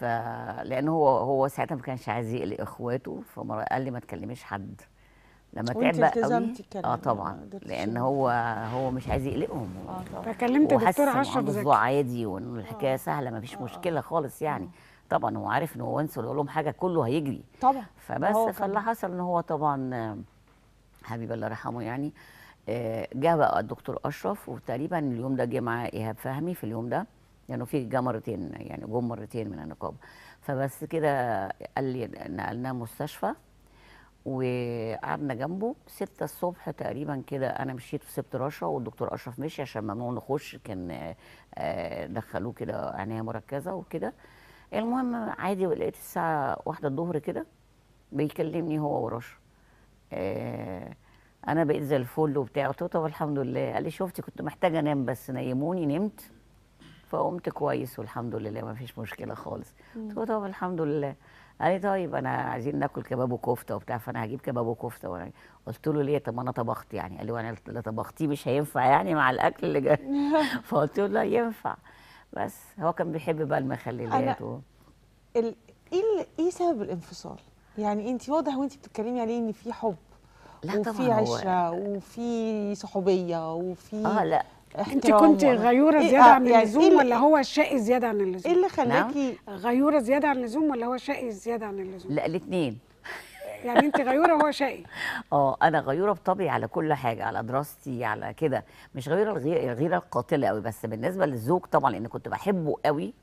فلان هو هو ساعتها ما كانش عايز يقلق اخواته فمرة قال لي ما تكلميش حد لما تعب قوي اه طبعا آه، لان هو هو مش عايز يقلقهم اه فكلمت دكتور اشرف الموضوع عادي وان الحكايه آه. سهله ما فيش آه. مشكله خالص يعني طبعا هو عارف ان هو انسى لو لهم حاجه كله هيجري طبعا فبس فاللي حصل ان هو طبعا حبيب الله يرحمه يعني جه بقى الدكتور اشرف وتقريبا اليوم ده جه معاه ايهاب فهمي في اليوم ده يعني في جه مرتين يعني جم مرتين من النقابه فبس كده قال لي نقلناه مستشفى وقعدنا جنبه 6 الصبح تقريبا كده انا مشيت وسبت رشا والدكتور اشرف مشي عشان ممنوع نخش كان آه، دخلوه كده عنايه مركزه وكده المهم عادي لقيت الساعه واحدة الظهر كده بيكلمني هو ورشا آه، انا بقيت زي الفل وبتاع قلت له طب الحمد لله قال لي شفتي كنت محتاجه انام بس نيموني نمت فقمت كويس والحمد لله ما فيش مشكله خالص قلت له طب الحمد لله قال لي طيب انا عايزين ناكل كباب وكفته وبتاع فانا هجيب كباب وكفته وانا قلت له ليه طب ما انا طبخت يعني قال لي وانا اللي طبختيه مش هينفع يعني مع الاكل اللي جاي فقلت له لا ينفع بس هو كان بيحب بقى المخللات و... ال... ايه ايه سبب الانفصال؟ يعني انت واضح وانت بتتكلمي عليه ان في حب لا وفي عشره هو... وفي صحوبيه وفي اه لا انت كنت غيوره إيه، زياده إيه عن يعني اللزوم إيه ولا هو شقي زياده عن اللزوم؟ ايه اللي خلاكي نعم. غيوره زياده عن اللزوم ولا هو شقي زياده عن اللزوم؟ لا الاثنين يعني انت غيوره وهو شقي اه انا غيوره بطبعي على كل حاجه على دراستي على كده مش غيوره الغيره القاتله قوي بس بالنسبه للزوج طبعا لان كنت بحبه قوي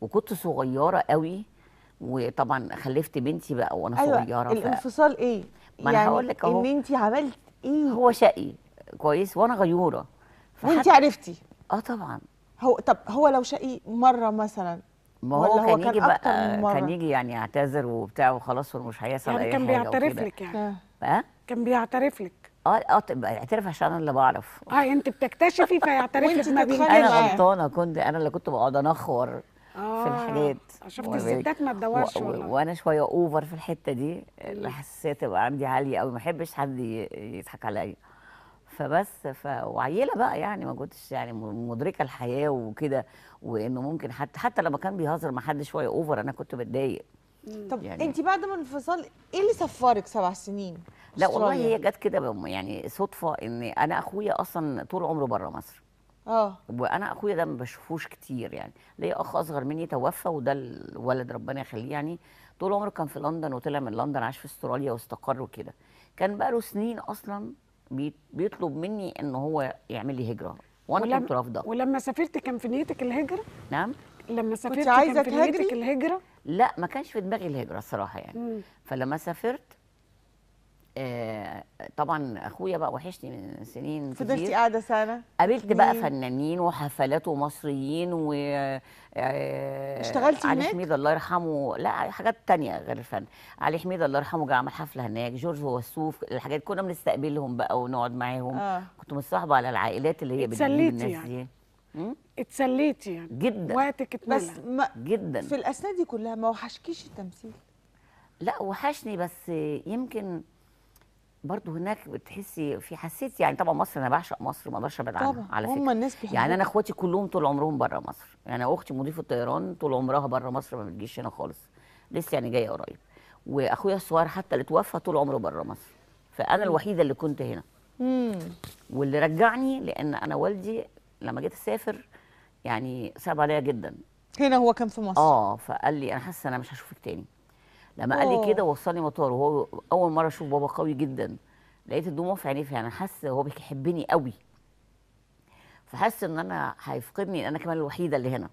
وكنت صغيره قوي وطبعا خلفت بنتي بقى وانا أيوة صغيره الانفصال ايه؟ ما يعني انا هقول لك اهو ان انت عملت ايه؟ هو شقي كويس وانا غيوره وانت عرفتي اه طبعا هو طب هو لو شقي مره مثلا ما هو, هو كان, يجي بقى كان يجي يعني يعتذر وبتاع وخلاص ومش هيحصل يعني اي حاجه يعني كان بيعترف لك يعني آه. ها؟ آه؟ كان بيعترف لك اه اه اعترف عشان انا اللي بعرف اه انت بتكتشفي فيعترف لك ما بين انا غلطانه كنت انا اللي كنت بقعد انخور في آه، الحاجات شفت الستات ما تدورش و... و... وانا شويه اوفر في الحته دي الحساسيه تبقى عندي عاليه قوي ما احبش حد يضحك عليا فبس ف... وعيله بقى يعني ما كنتش يعني مدركه الحياه وكده وانه ممكن حتى حتى لما كان بيهزر مع حد شويه اوفر انا كنت بتضايق طب يعني انت بعد ما الانفصال ايه اللي سفرك سبع سنين لا والله هي جت كده يعني صدفه ان انا اخويا اصلا طول عمره بره مصر اه وانا اخويا ده ما بشوفوش كتير يعني ليا اخ اصغر مني توفى وده الولد ربنا يخليه يعني طول عمره كان في لندن وطلع من لندن عاش في استراليا واستقر وكده كان بقى له سنين اصلا بيطلب مني ان هو يعمل لي هجره وانا ولم... كنت رافضه ولما سافرت كان في نيتك الهجره نعم لما سافرت كنت عايزه كان في نيتك الهجره لا ما كانش في دماغي الهجره الصراحه يعني مم. فلما سافرت آه طبعا اخويا بقى وحشني من سنين فضلتي قاعده سنه قابلت بقى فنانين وحفلات ومصريين و آه اشتغلتي علي حميد الله يرحمه لا حاجات تانية غير الفن علي حميد الله يرحمه جه عمل حفله هناك جورج وسوف الحاجات كنا بنستقبلهم بقى ونقعد معاهم آه. كنت متصاحبه على العائلات اللي هي بتجيب الناس يعني. دي اتسليتي يعني جدا وقتك بس ما جدا في الاسنان دي كلها ما وحشكيش التمثيل لا وحشني بس يمكن برضه هناك بتحسي في حسيت يعني طبعا مصر انا بعشق مصر ما اقدرش ابعد عنها على فكره هم الناس بيحبوا يعني انا اخواتي كلهم طول عمرهم بره مصر يعني اختي مضيفه الطيران طول عمرها بره مصر ما بتجيش هنا خالص لسه يعني جايه قريب واخويا الصغير حتى اللي توفى طول عمره بره مصر فانا الوحيده اللي كنت هنا مم. واللي رجعني لان انا والدي لما جيت اسافر يعني صعب عليا جدا هنا هو كان في مصر اه فقال لي انا حاسه انا مش هشوفك تاني لما قال لي كده وصلني مطار وهو اول مره اشوف بابا قوي جدا لقيت الدموع في عينيه فعلا حاسه هو بيحبني قوي فحس ان انا هيفقدني انا كمان الوحيده اللي هنا